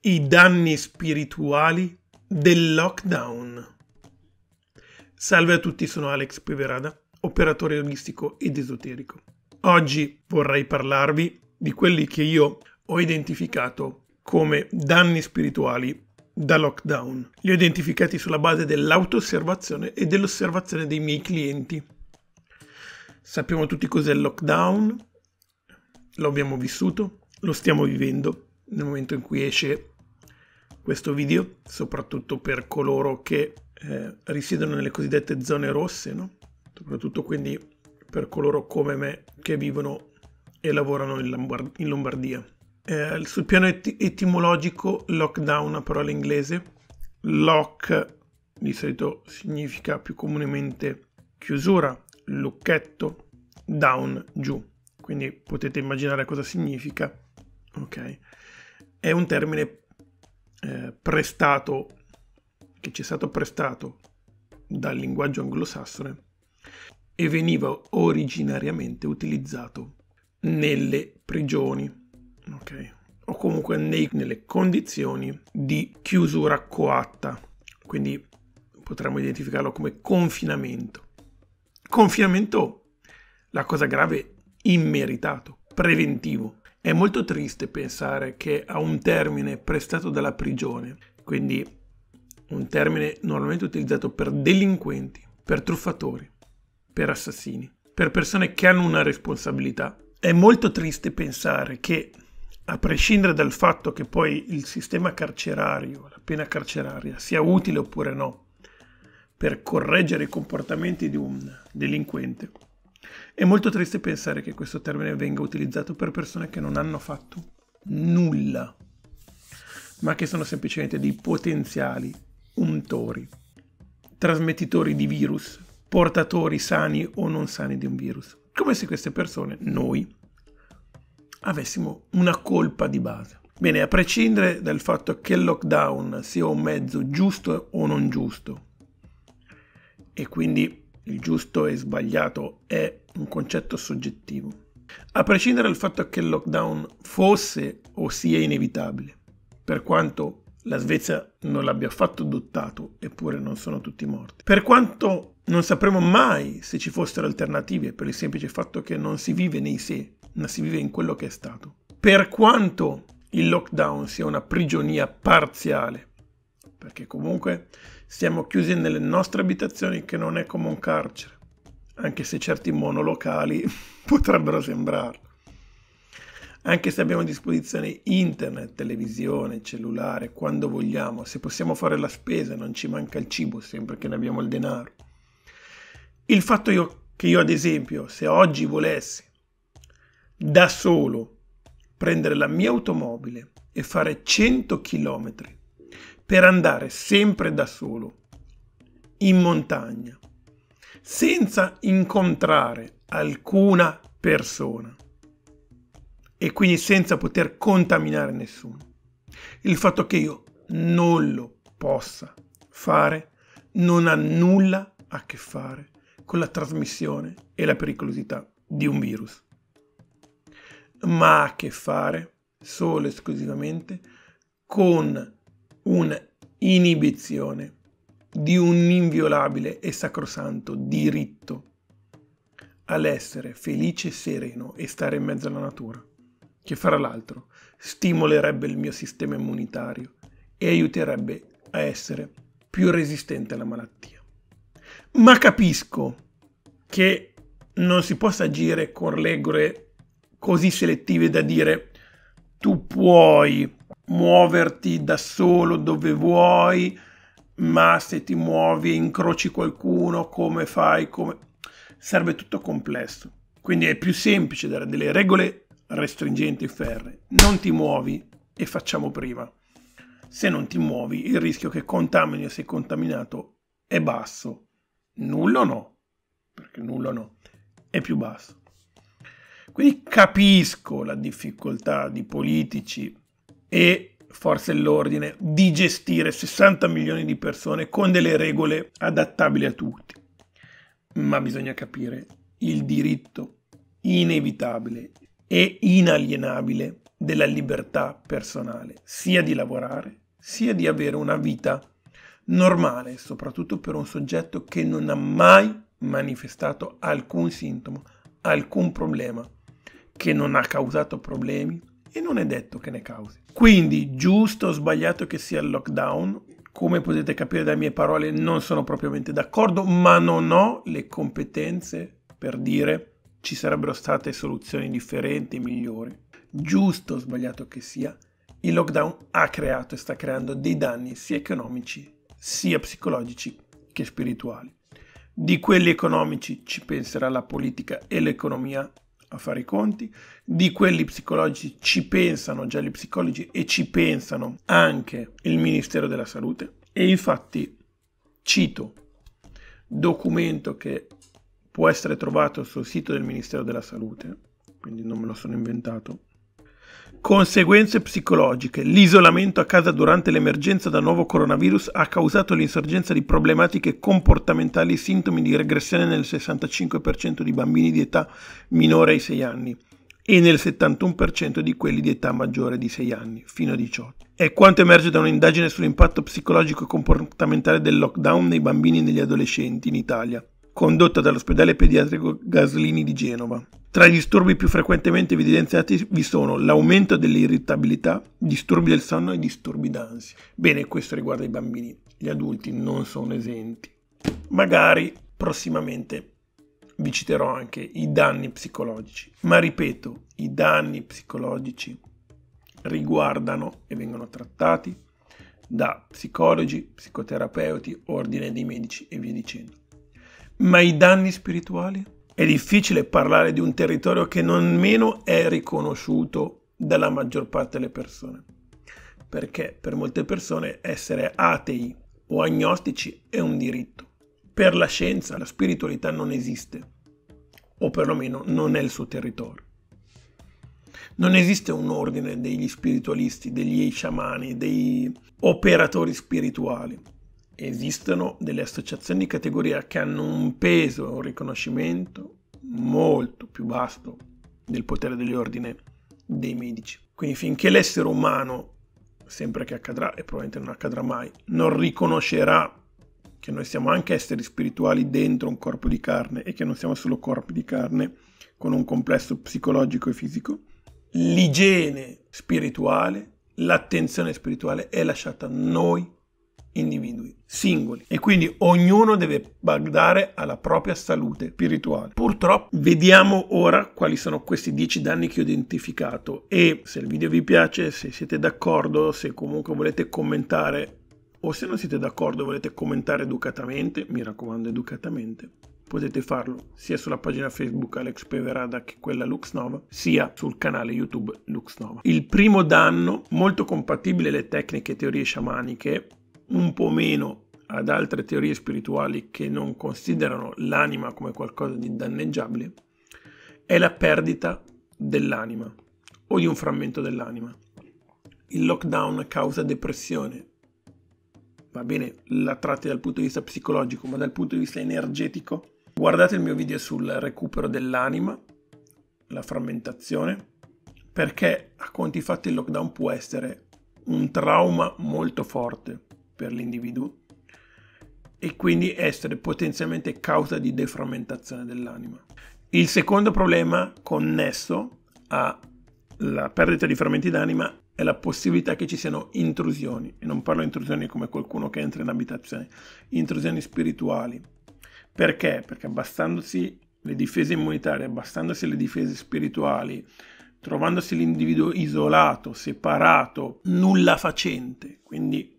I danni spirituali del lockdown. Salve a tutti, sono Alex Peverada, operatore olistico ed esoterico. Oggi vorrei parlarvi di quelli che io ho identificato come danni spirituali da lockdown. Li ho identificati sulla base dell'auto-osservazione e dell'osservazione dei miei clienti. Sappiamo tutti cos'è il lockdown, lo abbiamo vissuto, lo stiamo vivendo nel momento in cui esce questo video, soprattutto per coloro che eh, risiedono nelle cosiddette zone rosse, no? soprattutto quindi per coloro come me che vivono e lavorano in, Lombard- in Lombardia. Eh, sul piano et- etimologico, lockdown, una parola inglese, lock di solito significa più comunemente chiusura, lucchetto, down, giù. Quindi potete immaginare cosa significa. Ok è un termine eh, prestato, che ci è stato prestato dal linguaggio anglosassone e veniva originariamente utilizzato nelle prigioni, ok? o comunque nei, nelle condizioni di chiusura coatta, quindi potremmo identificarlo come confinamento. Confinamento, la cosa grave, immeritato, preventivo. È molto triste pensare che a un termine prestato dalla prigione, quindi un termine normalmente utilizzato per delinquenti, per truffatori, per assassini, per persone che hanno una responsabilità, è molto triste pensare che a prescindere dal fatto che poi il sistema carcerario, la pena carceraria, sia utile oppure no per correggere i comportamenti di un delinquente, è molto triste pensare che questo termine venga utilizzato per persone che non hanno fatto nulla, ma che sono semplicemente dei potenziali untori, trasmettitori di virus, portatori sani o non sani di un virus. Come se queste persone, noi, avessimo una colpa di base. Bene, a prescindere dal fatto che il lockdown sia un mezzo giusto o non giusto, e quindi il giusto e sbagliato è un concetto soggettivo, a prescindere dal fatto che il lockdown fosse o sia inevitabile, per quanto la Svezia non l'abbia affatto adottato, eppure non sono tutti morti. Per quanto non sapremo mai se ci fossero alternative, per il semplice fatto che non si vive nei sé, ma si vive in quello che è stato. Per quanto il lockdown sia una prigionia parziale, perché comunque siamo chiusi nelle nostre abitazioni che non è come un carcere, anche se certi monolocali potrebbero sembrarlo. Anche se abbiamo a disposizione internet, televisione, cellulare, quando vogliamo, se possiamo fare la spesa, non ci manca il cibo, sempre che ne abbiamo il denaro. Il fatto io, che io, ad esempio, se oggi volessi da solo prendere la mia automobile e fare 100 km per andare sempre da solo in montagna senza incontrare alcuna persona e quindi senza poter contaminare nessuno. Il fatto che io non lo possa fare non ha nulla a che fare con la trasmissione e la pericolosità di un virus, ma ha a che fare solo e esclusivamente con un'inibizione di un inviolabile e sacrosanto diritto all'essere felice e sereno e stare in mezzo alla natura, che fra l'altro stimolerebbe il mio sistema immunitario e aiuterebbe a essere più resistente alla malattia. Ma capisco che non si possa agire con regole così selettive da dire tu puoi muoverti da solo dove vuoi, ma se ti muovi e incroci qualcuno, come fai? Come... Serve tutto complesso. Quindi è più semplice dare delle regole restringenti e ferre. Non ti muovi e facciamo prima. Se non ti muovi, il rischio che contamini o sei contaminato è basso. Nullo no, perché nullo no, è più basso. Quindi capisco la difficoltà di politici e forze dell'ordine di gestire 60 milioni di persone con delle regole adattabili a tutti. Ma bisogna capire il diritto inevitabile e inalienabile della libertà personale, sia di lavorare, sia di avere una vita normale, soprattutto per un soggetto che non ha mai manifestato alcun sintomo, alcun problema, che non ha causato problemi e non è detto che ne causi. Quindi, giusto o sbagliato che sia il lockdown, come potete capire dalle mie parole, non sono propriamente d'accordo, ma non ho le competenze per dire ci sarebbero state soluzioni differenti, migliori. Giusto o sbagliato che sia, il lockdown ha creato e sta creando dei danni sia economici, sia psicologici che spirituali. Di quelli economici ci penserà la politica e l'economia a fare i conti, di quelli psicologici ci pensano già gli psicologi e ci pensano anche il Ministero della Salute e infatti cito documento che può essere trovato sul sito del Ministero della Salute, quindi non me lo sono inventato, Conseguenze psicologiche. L'isolamento a casa durante l'emergenza da nuovo coronavirus ha causato l'insorgenza di problematiche comportamentali e sintomi di regressione nel 65% di bambini di età minore ai 6 anni e nel 71% di quelli di età maggiore di 6 anni, fino a 18. È quanto emerge da un'indagine sull'impatto psicologico e comportamentale del lockdown nei bambini e negli adolescenti in Italia, condotta dall'ospedale pediatrico Gaslini di Genova. Tra i disturbi più frequentemente evidenziati vi sono l'aumento dell'irritabilità, disturbi del sonno e disturbi d'ansia. Bene, questo riguarda i bambini, gli adulti non sono esenti. Magari prossimamente vi citerò anche i danni psicologici, ma ripeto, i danni psicologici riguardano e vengono trattati da psicologi, psicoterapeuti, ordine dei medici e via dicendo. Ma i danni spirituali? È difficile parlare di un territorio che non meno è riconosciuto dalla maggior parte delle persone, perché per molte persone essere atei o agnostici è un diritto. Per la scienza la spiritualità non esiste, o perlomeno non è il suo territorio. Non esiste un ordine degli spiritualisti, degli sciamani, degli operatori spirituali esistono delle associazioni di categoria che hanno un peso, un riconoscimento molto più vasto del potere dell'ordine dei medici. Quindi finché l'essere umano, sempre che accadrà e probabilmente non accadrà mai, non riconoscerà che noi siamo anche esseri spirituali dentro un corpo di carne e che non siamo solo corpi di carne con un complesso psicologico e fisico, l'igiene spirituale, l'attenzione spirituale è lasciata a noi individui singoli e quindi ognuno deve badare alla propria salute spirituale. Purtroppo vediamo ora quali sono questi 10 danni che ho identificato e se il video vi piace, se siete d'accordo, se comunque volete commentare o se non siete d'accordo e volete commentare educatamente, mi raccomando educatamente, potete farlo sia sulla pagina Facebook Alex Peverada che quella Luxnova, sia sul canale YouTube Luxnova. Il primo danno, molto compatibile alle tecniche e teorie sciamaniche, un po' meno ad altre teorie spirituali che non considerano l'anima come qualcosa di danneggiabile, è la perdita dell'anima o di un frammento dell'anima. Il lockdown causa depressione. Va bene, la tratti dal punto di vista psicologico, ma dal punto di vista energetico. Guardate il mio video sul recupero dell'anima, la frammentazione, perché a conti fatti il lockdown può essere un trauma molto forte per l'individuo e quindi essere potenzialmente causa di defragmentazione dell'anima. Il secondo problema connesso alla perdita di frammenti d'anima è la possibilità che ci siano intrusioni, e non parlo di intrusioni come qualcuno che entra in abitazione, intrusioni spirituali. Perché? Perché abbassandosi le difese immunitarie, abbassandosi le difese spirituali, trovandosi l'individuo isolato, separato, nulla facente, quindi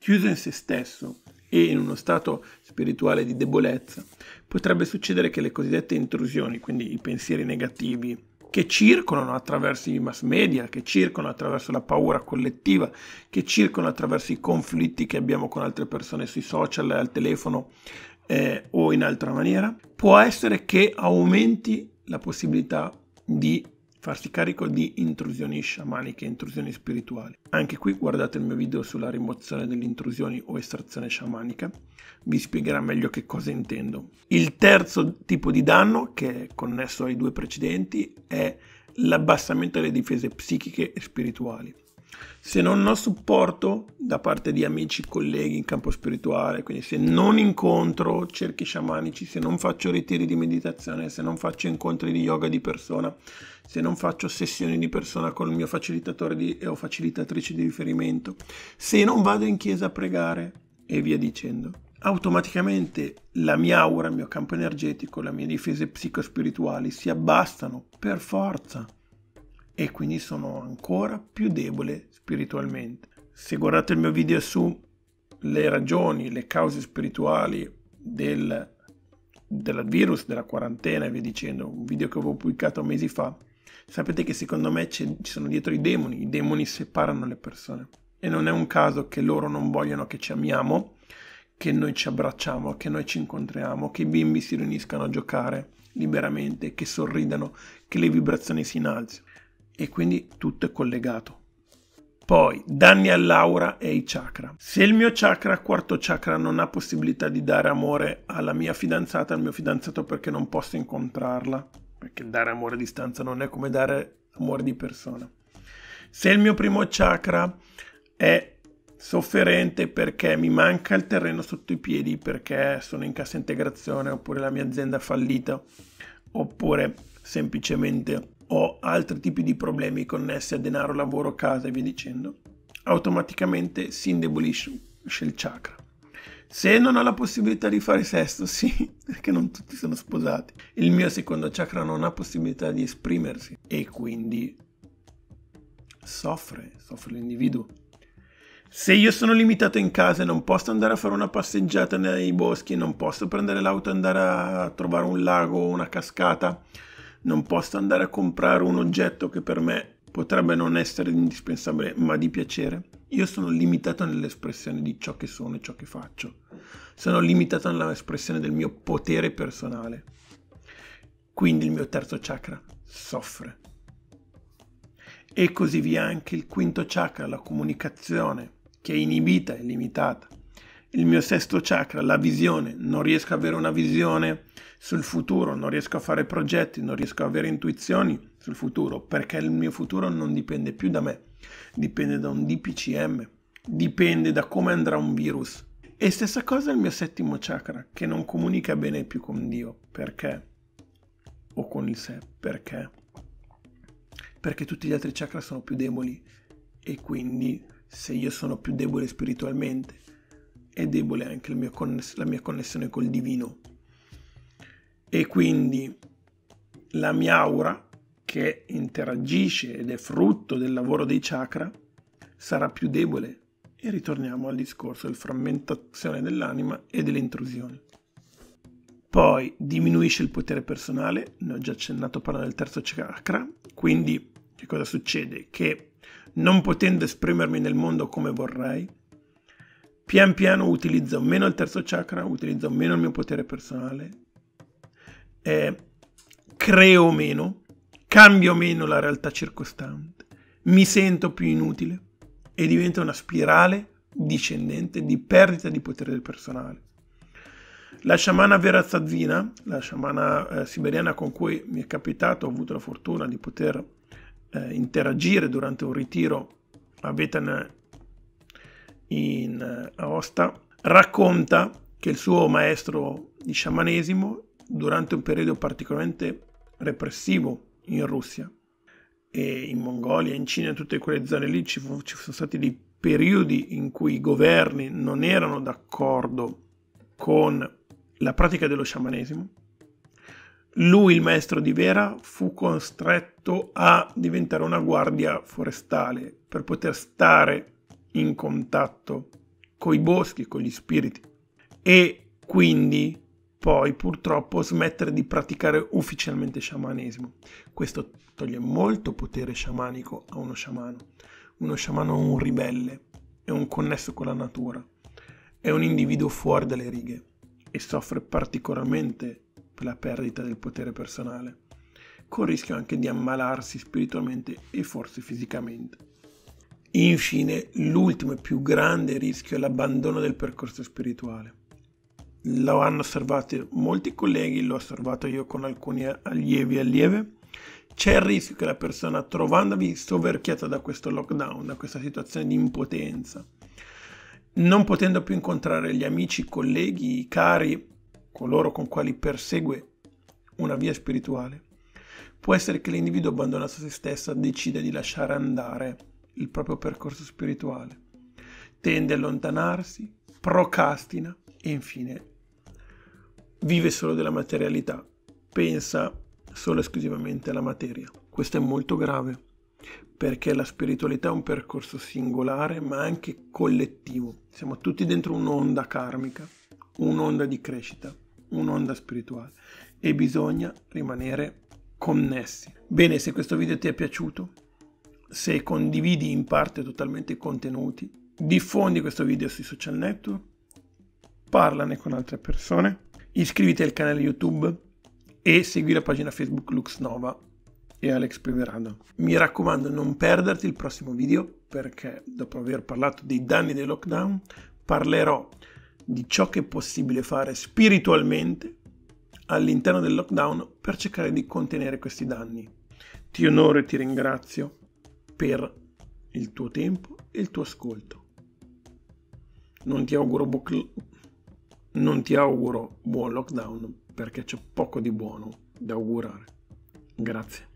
chiuso in se stesso e in uno stato spirituale di debolezza, potrebbe succedere che le cosiddette intrusioni, quindi i pensieri negativi, che circolano attraverso i mass media, che circolano attraverso la paura collettiva, che circolano attraverso i conflitti che abbiamo con altre persone sui social, al telefono eh, o in altra maniera, può essere che aumenti la possibilità di farsi carico di intrusioni sciamaniche e intrusioni spirituali. Anche qui guardate il mio video sulla rimozione delle intrusioni o estrazione sciamanica, vi spiegherà meglio che cosa intendo. Il terzo tipo di danno, che è connesso ai due precedenti, è l'abbassamento delle difese psichiche e spirituali se non ho supporto da parte di amici, colleghi in campo spirituale, quindi se non incontro cerchi sciamanici, se non faccio ritiri di meditazione, se non faccio incontri di yoga di persona, se non faccio sessioni di persona con il mio facilitatore di, o facilitatrice di riferimento, se non vado in chiesa a pregare e via dicendo, automaticamente la mia aura, il mio campo energetico, le mie difese psicospirituali si abbassano per forza e quindi sono ancora più debole spiritualmente. Se guardate il mio video su le ragioni, le cause spirituali del, del virus, della quarantena e via dicendo, un video che avevo pubblicato mesi fa, sapete che secondo me ci sono dietro i demoni, i demoni separano le persone e non è un caso che loro non vogliono che ci amiamo, che noi ci abbracciamo, che noi ci incontriamo, che i bimbi si riuniscano a giocare liberamente, che sorridano, che le vibrazioni si innalzino e quindi tutto è collegato. Poi danni all'aura e ai chakra. Se il mio chakra, quarto chakra, non ha possibilità di dare amore alla mia fidanzata, al mio fidanzato perché non posso incontrarla, perché dare amore a distanza non è come dare amore di persona. Se il mio primo chakra è sofferente perché mi manca il terreno sotto i piedi, perché sono in cassa integrazione, oppure la mia azienda è fallita, oppure semplicemente o altri tipi di problemi connessi a denaro, lavoro, casa e via dicendo, automaticamente si indebolisce il chakra. Se non ho la possibilità di fare sesto, sì, perché non tutti sono sposati. Il mio secondo chakra non ha possibilità di esprimersi e quindi soffre, soffre l'individuo. Se io sono limitato in casa e non posso andare a fare una passeggiata nei boschi, non posso prendere l'auto e andare a trovare un lago o una cascata, non posso andare a comprare un oggetto che per me potrebbe non essere indispensabile, ma di piacere. Io sono limitato nell'espressione di ciò che sono e ciò che faccio. Sono limitato nell'espressione del mio potere personale. Quindi il mio terzo chakra soffre. E così via anche il quinto chakra, la comunicazione, che è inibita e limitata il mio sesto chakra, la visione, non riesco ad avere una visione sul futuro, non riesco a fare progetti, non riesco ad avere intuizioni sul futuro, perché il mio futuro non dipende più da me, dipende da un DPCM, dipende da come andrà un virus. E stessa cosa il mio settimo chakra, che non comunica bene più con Dio, perché? O con il sé, perché? Perché tutti gli altri chakra sono più deboli e quindi se io sono più debole spiritualmente, è debole anche conness- la mia connessione col divino. E quindi la mia aura, che interagisce ed è frutto del lavoro dei chakra, sarà più debole. E ritorniamo al discorso della frammentazione dell'anima e delle intrusioni. Poi diminuisce il potere personale, ne ho già accennato parlando del terzo chakra, quindi che cosa succede? Che non potendo esprimermi nel mondo come vorrei, Pian piano utilizzo meno il terzo chakra, utilizzo meno il mio potere personale, eh, creo meno, cambio meno la realtà circostante, mi sento più inutile e diventa una spirale discendente di perdita di potere del personale. La sciamana Vera Zazzina, la sciamana eh, siberiana con cui mi è capitato, ho avuto la fortuna di poter eh, interagire durante un ritiro a Vetan in eh, Aosta, racconta che il suo maestro di sciamanesimo durante un periodo particolarmente repressivo in Russia e in Mongolia, in Cina, in tutte quelle zone lì ci, fu, ci sono stati dei periodi in cui i governi non erano d'accordo con la pratica dello sciamanesimo. Lui, il maestro di Vera, fu costretto a diventare una guardia forestale per poter stare in contatto coi boschi, con gli spiriti e quindi poi purtroppo smettere di praticare ufficialmente sciamanesimo. Questo toglie molto potere sciamanico a uno sciamano. Uno sciamano è un ribelle, è un connesso con la natura, è un individuo fuori dalle righe e soffre particolarmente per la perdita del potere personale, con il rischio anche di ammalarsi spiritualmente e forse fisicamente. Infine, l'ultimo e più grande rischio è l'abbandono del percorso spirituale. Lo hanno osservato molti colleghi, l'ho osservato io con alcuni allievi e allieve. C'è il rischio che la persona, trovandovi soverchiata da questo lockdown, da questa situazione di impotenza, non potendo più incontrare gli amici, i colleghi, i cari, coloro con quali persegue una via spirituale, può essere che l'individuo abbandonato a se stessa, decida di lasciare andare il proprio percorso spirituale. Tende a allontanarsi, procrastina e infine vive solo della materialità, pensa solo e esclusivamente alla materia. Questo è molto grave perché la spiritualità è un percorso singolare ma anche collettivo. Siamo tutti dentro un'onda karmica, un'onda di crescita, un'onda spirituale e bisogna rimanere connessi. Bene, se questo video ti è piaciuto se condividi in parte totalmente i contenuti, diffondi questo video sui social network, parlane con altre persone, iscriviti al canale YouTube e segui la pagina Facebook Lux Nova e Alex Priverano. Mi raccomando, non perderti il prossimo video perché dopo aver parlato dei danni del lockdown parlerò di ciò che è possibile fare spiritualmente all'interno del lockdown per cercare di contenere questi danni. Ti onoro e ti ringrazio per il tuo tempo e il tuo ascolto. Non ti auguro, bu- non ti auguro buon lockdown perché c'è poco di buono da augurare. Grazie.